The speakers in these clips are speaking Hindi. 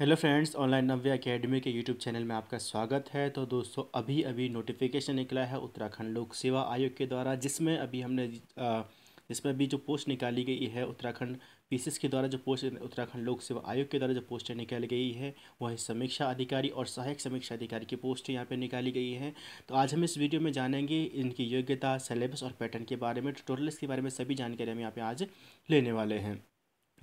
hello friends online Navya academy के यूट्यूब चैनल में आपका स्वागत है तो दोस्तों अभी अभी नोटिफिकेशन निकला है उत्तराखंड लोक सेवा आयोग के द्वारा जिसमें अभी हमने जिसमें अभी जो पोस्ट निकाली गई है उत्तराखंड पीसीएस के द्वारा जो पोस्ट उत्तराखंड लोक सेवा आयोग के द्वारा जो पोस्टें निकाली गई है वह समीक्षा अधिकारी और सहायक समीक्षा अधिकारी की पोस्ट यहाँ पर निकाली गई है तो आज हम इस वीडियो में जानेंगे इनकी योग्यता सिलेबस और पैटर्न के बारे में ट्यूटोरियल्स के बारे में सभी जानकारी हम यहाँ पर आज लेने वाले हैं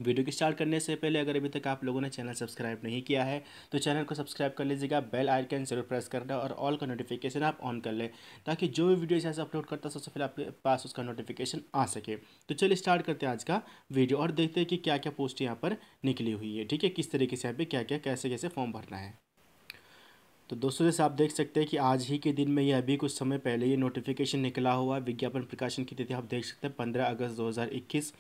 वीडियो की स्टार्ट करने से पहले अगर अभी तक आप लोगों ने चैनल सब्सक्राइब नहीं किया है तो चैनल को सब्सक्राइब कर लीजिएगा बेल आइकन जरूर प्रेस करना और ऑल का नोटिफिकेशन आप ऑन कर लें ताकि जो भी वीडियो जैसे अपलोड करता है सबसे पहले आपके पास उसका नोटिफिकेशन आ सके तो चलिए स्टार्ट करते हैं आज का वीडियो और देखते हैं कि क्या क्या पोस्ट यहाँ पर निकली हुई है ठीक है किस तरीके से यहाँ पर क्या क्या कैसे कैसे फॉर्म भरना है तो दोस्तों जैसे आप देख सकते हैं कि आज ही के दिन में यह अभी कुछ समय पहले ये नोटिफिकेशन निकला हुआ विज्ञापन प्रकाशन की तिथि आप देख सकते हैं पंद्रह अगस्त इक्कीस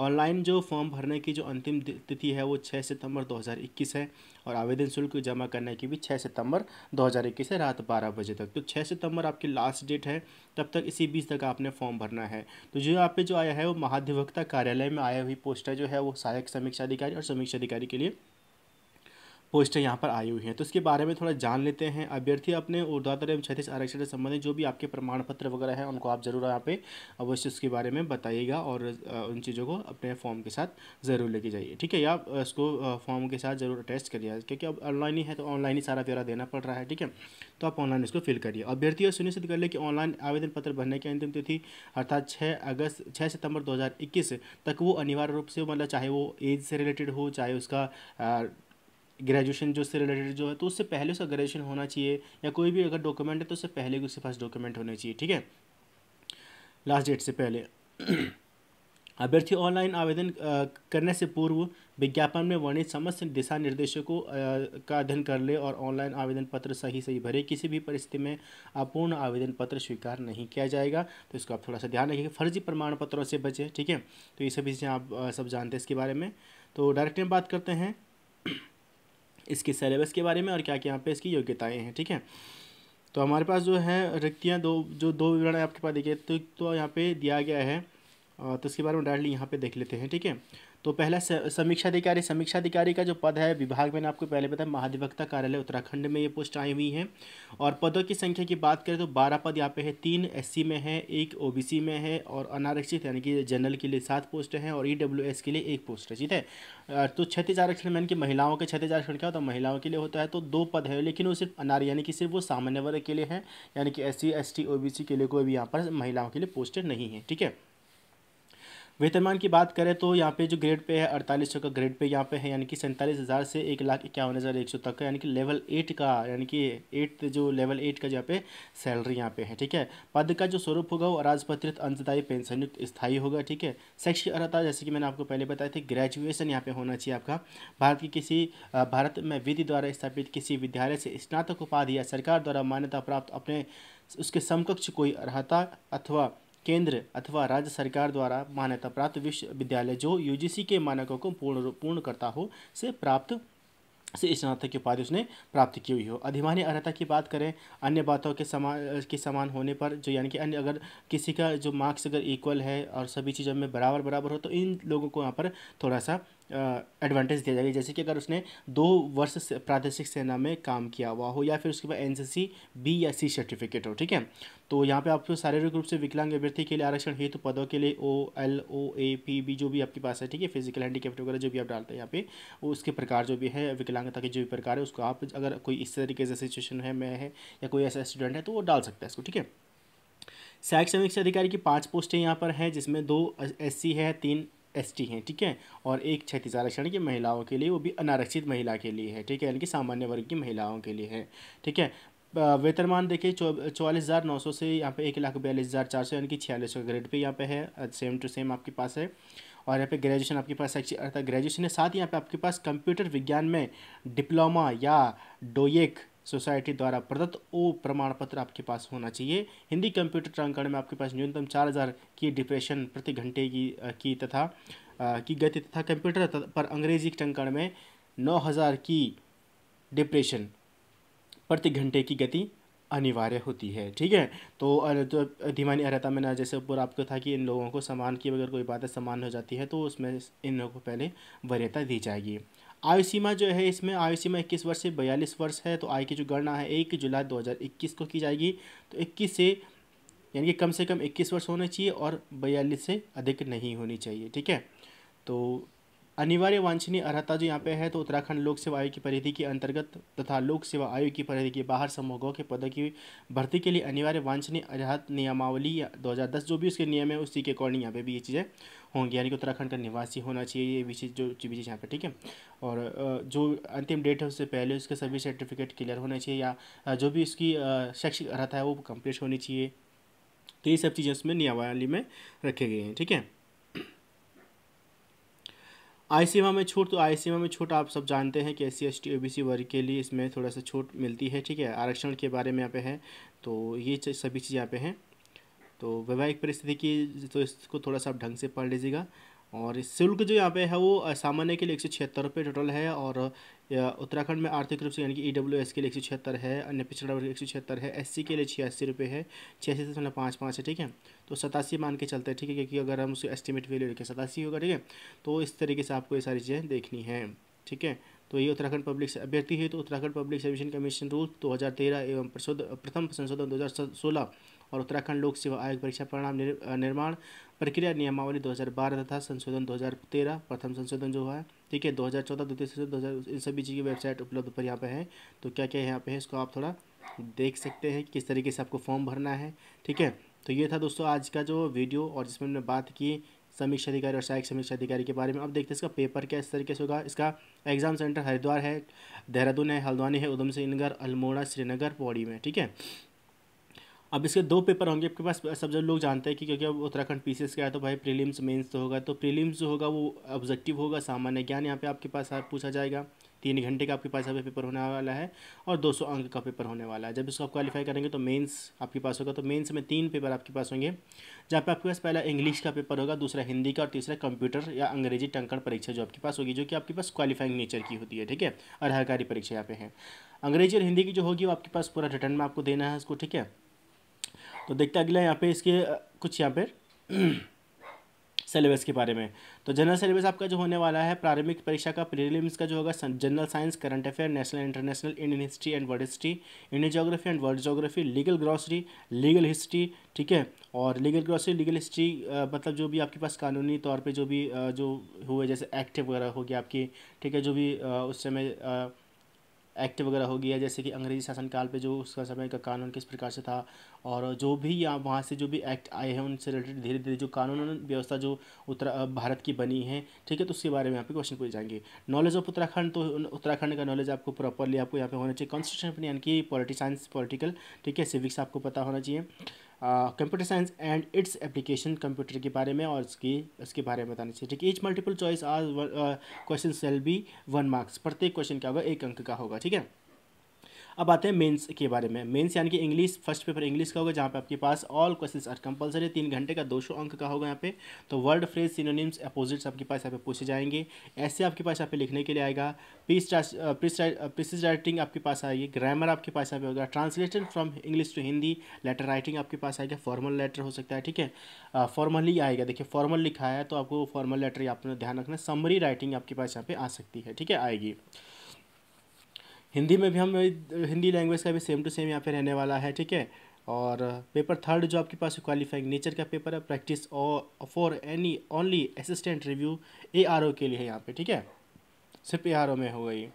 ऑनलाइन जो फॉर्म भरने की जो अंतिम तिथि है वो 6 सितंबर 2021 है और आवेदन शुल्क जमा करने की भी 6 सितंबर 2021 है रात 12 बजे तक तो 6 सितंबर आपकी लास्ट डेट है तब तक इसी बीच तक आपने फॉर्म भरना है तो जो यहाँ पे जो आया है वो महाधिवक्ता कार्यालय में आया हुई पोस्टर जो है वो सहायक समीक्षा अधिकारी और समीक्षा अधिकारी के लिए पोस्टें यहाँ पर आई हुई हैं तो इसके बारे में थोड़ा जान लेते हैं अभ्यर्थी अपने उर्दातर एवं क्षतिज आरक्षण से संबंधित जो भी आपके प्रमाण पत्र वगैरह हैं उनको आप ज़रूर यहाँ पे अवश्य उसके बारे में बताइएगा और उन चीज़ों को अपने फॉर्म के साथ ज़रूर लेके जाइए ठीक है या उसको फॉर्म के साथ ज़रूर अटैच करिए क्योंकि अब ऑनलाइन ही है तो ऑनलाइन ही सारा ब्यौरा देना पड़ रहा है ठीक है तो आप ऑनलाइन इसको फिल करिए अभ्यर्थी और सुनिश्चित कर लें कि ऑनलाइन आवेदन पत्र भरने की अंतिम तिथि अर्थात छः अगस्त छः सितंबर दो तक वो अनिवार्य रूप से मतलब चाहे वो एज से रिलेटेड हो चाहे उसका ग्रेजुएशन जो उससे रिलेटेड जो है तो उससे पहले उसका ग्रेजुएशन होना चाहिए या कोई भी अगर डॉक्यूमेंट है तो उससे पहले उसके पास डॉक्यूमेंट होने चाहिए ठीक है लास्ट डेट से पहले अभ्यर्थी ऑनलाइन आवेदन करने से पूर्व विज्ञापन में वर्णित समस्त दिशा निर्देशों को का अध्ययन कर ले और ऑनलाइन आवेदन पत्र सही सही भरे किसी भी परिस्थिति में अपूर्ण आवेदन पत्र स्वीकार नहीं किया जाएगा तो इसको आप थोड़ा सा ध्यान रखिएगा फर्जी प्रमाण पत्रों से बचें ठीक है तो ये सभी चीज़ें आप सब जानते हैं इसके बारे में तो डायरेक्ट में बात करते हैं इसके सिलेबस के बारे में और क्या क्या यहाँ पे इसकी योग्यताएं हैं ठीक है तो हमारे पास जो है रिक्तियाँ दो जो दो विवरण आपके पास देखिए तो, तो यहाँ पे दिया गया है तो इसके बारे में डायरेक्टली यहाँ पे देख लेते हैं ठीक है तो पहला समीक्षा अधिकारी समीक्षा अधिकारी का जो पद है विभाग मैंने आपको पहले बताया महाधिवक्ता कार्यालय उत्तराखंड में ये पोस्ट आई हुई हैं और पदों की संख्या की बात करें तो बारह पद यहाँ पे है तीन एस में है एक ओ में है और अनारक्षित यानी कि जनरल के लिए सात पोस्ट हैं और ई के लिए एक पोस्ट है ठीक है तो क्षतिज आरक्षण मैंने कि महिलाओं के क्षतिज आरक्षण क्या होता है महिलाओं के लिए होता है तो दो पद है लेकिन वो सिर्फ अनार यानी कि सिर्फ वो सामान्य वर्ग के लिए है यानी कि एस सी एस के लिए कोई भी यहाँ पर महिलाओं के लिए पोस्ट नहीं है ठीक है वेतनमान की बात करें तो यहाँ पे जो ग्रेड पे है अड़तालीस सौ का ग्रेड पे यहाँ पे है यानी कि सैंतालीस हज़ार से एक लाख इक्यावन हज़ार एक सौ तक का यानी कि लेवल एट का यानी कि एट जो लेवल एट का यहाँ पे सैलरी यहाँ पे है ठीक है पद का जो स्वरूप होगा वो अराजपत्रित अंशदायी पेंशन युक्त स्थायी होगा ठीक है शैक्ष की अर्हता जैसे कि मैंने आपको पहले बताया थे ग्रेजुएशन यहाँ पे होना चाहिए आपका भारत की किसी भारत में विधि द्वारा स्थापित किसी विद्यालय से स्नातक उपाधि या सरकार द्वारा मान्यता प्राप्त अपने उसके समकक्ष कोई अर्हता अथवा केंद्र अथवा राज्य सरकार द्वारा मान्यता प्राप्त विश्वविद्यालय जो यूजीसी के मानकों को पूर्ण पूर्ण करता हो से प्राप्त से स्नातक की उपाधि उसने प्राप्त की हुई हो अधिमान्य अर्हता की बात करें अन्य बातों के समान के समान होने पर जो यानी कि अन्य अगर किसी का जो मार्क्स अगर इक्वल है और सभी चीज़ों में बराबर बराबर हो तो इन लोगों को यहाँ पर थोड़ा सा एडवांटेज दिया जाएगा जैसे कि अगर उसने दो वर्ष से प्रादेशिक सेना में काम किया हुआ हो या फिर उसके पास एनसीसी बी या सी सर्टिफिकेट हो ठीक है तो यहाँ पे आपको शारीरिक रूप से विकलांग अभ्यर्थी के लिए आरक्षण हेतु पदों के लिए O L O A P B जो भी आपके पास है ठीक है फिजिकल हैंडीकेप्ट वगैरह जो भी आप डालते हैं यहाँ पे उसके प्रकार जो भी है विकलांगता के जो भी प्रकार है उसको आप अगर कोई इस तरीके से सिचुएशन है मैं है या कोई ऐसा स्टूडेंट है तो वो डाल सकता है इसको ठीक है सहायक समीक्षा अधिकारी की पाँच पोस्टें यहाँ पर हैं जिसमें दो एससी है तीन एसटी हैं ठीक है और एक क्षतिज आरक्षण की महिलाओं के लिए वो भी अनारक्षित महिला के लिए है ठीक है यानी कि सामान्य वर्ग की महिलाओं के लिए है ठीक है वेतनमान देखिए चौवालीस हज़ार नौ सौ से यहाँ पे एक लाख बयालीस हज़ार चार सौ यानी कि छियालीस सौ ग्रेड पे यहाँ पे है सेम टू सेम आपके पास है और यहाँ पे ग्रेजुएशन आपके पास अर्थात ग्रेजुएशन है साथ ही यहाँ पे आपके पास कंप्यूटर विज्ञान में डिप्लोमा या डोएक सोसाइटी द्वारा प्रदत्त ओ प्रमाण पत्र आपके पास होना चाहिए हिंदी कंप्यूटर ट्रांकण में आपके पास न्यूनतम चार हज़ार की डिप्रेशन प्रति घंटे की की तथा की गति तथा कंप्यूटर पर अंग्रेजी टंकण में नौ हज़ार की डिप्रेशन प्रति घंटे की गति अनिवार्य होती है ठीक है तो, तो धीमानी अर्हता मैंने जैसे ऊपर आपको था कि इन लोगों को समान की अगर कोई बातें समान हो जाती है तो उसमें इन लोगों को पहले वरीयता दी जाएगी आयु सीमा जो है इसमें आयु सीमा 21 वर्ष से 42 वर्ष है तो आय की जो गणना है एक जुलाई 2021 को की जाएगी तो 21 से यानी कि कम से कम 21 वर्ष होने चाहिए और बयालीस से अधिक नहीं होनी चाहिए ठीक है तो अनिवार्य वांछनीय अर्हता जो यहाँ पे है तो उत्तराखंड लोक सेवा आयोग की परिधि के अंतर्गत तथा लोक सेवा आयोग की परिधि के बाहर समूहों के पदों की भर्ती के लिए अनिवार्य वांछनीय अर्हत नियमावली दो दस जो भी उसके नियम है उसी के अकॉर्डिंग यहाँ पे भी ये चीज़ें होंगी यानी कि उत्तराखंड का निवासी होना चाहिए ये विशेष जो चीज़ यहाँ पर ठीक है और जो अंतिम डेट है उससे पहले उसके सभी सर्टिफिकेट क्लियर होना चाहिए या जो भी उसकी शैक्षिक अर्हता है वो कम्प्लीट होनी चाहिए तो ये सब चीज़ें उसमें नियमावली में रखे गए हैं ठीक है आईसीएमआर में छूट तो आईसीएमआर में छूट आप सब जानते हैं कि S C S T O B C वर्ग के लिए इसमें थोड़ा सा छूट मिलती है ठीक है आरक्षण के बारे में यहाँ पे है तो ये सभी चीज़ें यहाँ पे हैं तो वैवाहिक परिस्थिति की तो इसको थोड़ा सा आप ढंग से पढ़ लीजिएगा और शुल्क जो यहाँ पे है वो सामान्य के लिए एक सौ छिहत्तर रुपये टोटल है और उत्तराखंड में आर्थिक रूप से यानी कि ई डब्ल्यू एस के लिए एक सौ छिहत्तर है अन्य पिछड़ा वर्ग एक सौ छिहत्तर है एस सी के लिए छियासी रुपये है छियासी दशमलव पाँच पाँच है ठीक है तो सतासी मान के चलते हैं ठीक है क्योंकि अगर हम उसे एस्टिमेट वैल्यू लेके सतासी होगा ठीक है तो इस तरीके से आपको ये सारी चीज़ें देखनी है ठीक है तो ये उत्तराखंड पब्लिक अभ्यर्थी है तो Uttarakhand public service commission rule दो हज़ार तेरह एवं प्रथम संशोधन दो हज़ार सोलह और उत्तराखंड लोक सेवा आयोग परीक्षा परिणाम निर्माण प्रक्रिया नियमावली 2012 तथा संशोधन 2013 प्रथम संशोधन जो हुआ है ठीक है 2014 द्वितीय संशोधन दो इन सभी चीज़ की वेबसाइट उपलब्ध पर यहाँ पे है तो क्या क्या यहाँ पे है इसको आप थोड़ा देख सकते हैं किस तरीके से आपको फॉर्म भरना है ठीक है तो ये था दोस्तों आज का जो वीडियो और जिसमें हमने बात की समीक्षा अधिकारी और सहायक समीक्षा अधिकारी के बारे में अब देखते हैं इसका पेपर क्या इस तरीके से होगा इसका एग्जाम सेंटर हरिद्वार है देहरादून है हल्द्वानी है उधम नगर अल्मोड़ा श्रीनगर पौड़ी में ठीक है अब इसके दो पेपर होंगे आपके पास सब जब लोग जानते हैं कि क्योंकि अब उत्तराखंड पी का है तो भाई प्रीलिम्स मेंस तो होगा तो प्रीलिम्स जो होगा वो ऑब्जेक्टिव होगा सामान्य ज्ञान यहाँ पे आपके पास पूछा जाएगा तीन घंटे का आपके पास यहाँ पे पेपर होने वाला है और दो सौ अंक का पेपर होने वाला है जब इसको आप क्वालिफाई करेंगे तो मेंस आपके पास होगा तो मेंस में तीन पेपर आपके पास होंगे जहाँ पे आपके पास पहला इंग्लिश का पेपर होगा दूसरा हिंदी का और तीसरा कंप्यूटर या अंग्रेजी टंकण परीक्षा जो आपके पास होगी जो कि आपके पास क्वालिफाइंग नेचर की होती है ठीक है हरकारी परीक्षा यहाँ पे है अंग्रेजी और हिंदी की जो होगी वो आपके पास पूरा रिटर्न में आपको देना है उसको ठीक है तो देखते अगला यहाँ पे इसके कुछ यहाँ पे सिलेबस के बारे में तो जनरल सिलेबस आपका जो होने वाला है प्रारंभिक परीक्षा का प्रीलिम्स का जो होगा general science current affair national international Indian history and world history Indian geography and world geography legal grocery legal history ठीक है और लीगल ग्रॉसरी लीगल हिस्ट्री मतलब जो भी आपके पास कानूनी तौर पर जो भी आ, जो हुए जैसे एक्ट वगैरह हो गया आपकी ठीक है जो भी आ, उस समय एक्ट वगैरह हो गया जैसे कि अंग्रेजी शासनकाल पर जो उसका समय का कानून किस प्रकार से था और जो भी या वहाँ से जो भी एक्ट आए हैं उनसे रिलेटेड धीरे धीरे जो कानून व्यवस्था जो उत्तरा भारत की बनी है ठीक है तो उसके बारे में यहाँ पे क्वेश्चन पूछे जाएंगे नॉलेज ऑफ उत्तराखंड तो उत्तराखंड का नॉलेज आपको प्रॉपरली आपको यहाँ पे होना चाहिए कॉन्स्टिट्यूशन यानी कि पॉलिटी साइंस पॉलिटिकल ठीक है सिविक्स आपको पता होना चाहिए computer science and its application computer के बारे में और इसकी इसके बारे में बताना चाहिए ठीक है ईच मल्टीपल चॉइस आज question shall be one marks प्रत्येक क्वेश्चन क्या होगा एक अंक का होगा ठीक है अब आते हैं मेंस के बारे में मेंस यानी कि इंग्लिश फर्स्ट पेपर इंग्लिश का होगा जहाँ पे आपके पास ऑल क्वेश्चन आर कंपलसरी तीन घंटे का दो अंक का होगा यहाँ पे तो वर्ड फ्रेज सिनोनिम्स अपोजिट्स आपके पास यहाँ पे पूछे जाएंगे ऐसे आपके पास यहाँ पे लिखने के लिए आएगा पीस प्रीसिस राइटिंग आपके पास आएगी ग्रामर आपके पास यहाँ पे होगा translation from English to Hindi letter writing आपके पास आएगा फॉर्मल लेटर हो सकता है ठीक है फॉर्मली uh, आएगा देखिए फॉर्मल लिखा है तो आपको फॉर्मल लेटर यहाँ पर ध्यान रखना समरी राइटिंग आपके पास यहाँ पे आ सकती है ठीक है आएगी हिंदी में भी हम हिंदी लैंग्वेज का भी सेम टू सेम यहाँ पे रहने वाला है ठीक है और पेपर थर्ड जो आपके पास क्वालिफाइंग नेचर का पेपर है प्रैक्टिस और for any only assistant review A R O के लिए है यहाँ पे ठीक है सिर्फ ए आर ओ में हो गई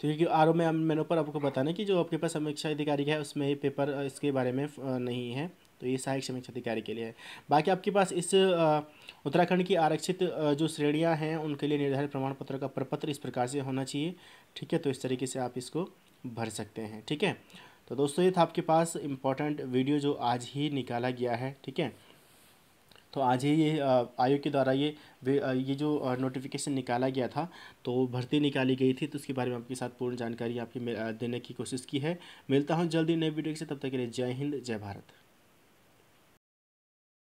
तो क्योंकि आर ओ में मैंने ऊपर आपको बताना कि जो आपके पास समीक्षा अधिकारी है उसमें ये पेपर इसके बारे में नहीं है तो ये सहायक श्रमिक अधिकारी के लिए है बाकी आपके पास इस उत्तराखंड की आरक्षित जो श्रेणियाँ हैं उनके लिए निर्धारित प्रमाण पत्र का प्रपत्र इस प्रकार से होना चाहिए ठीक है तो इस तरीके से आप इसको भर सकते हैं ठीक है तो दोस्तों ये था आपके पास इम्पॉर्टेंट वीडियो जो आज ही निकाला गया है ठीक है तो आज ही ये आयोग के द्वारा ये ये जो नोटिफिकेशन निकाला गया था तो भर्ती निकाली गई थी तो उसके बारे में आपके साथ पूर्ण जानकारी आपकी देने की कोशिश की है मिलता हूँ जल्दी नए वीडियो से तब तक के लिए जय हिंद जय भारत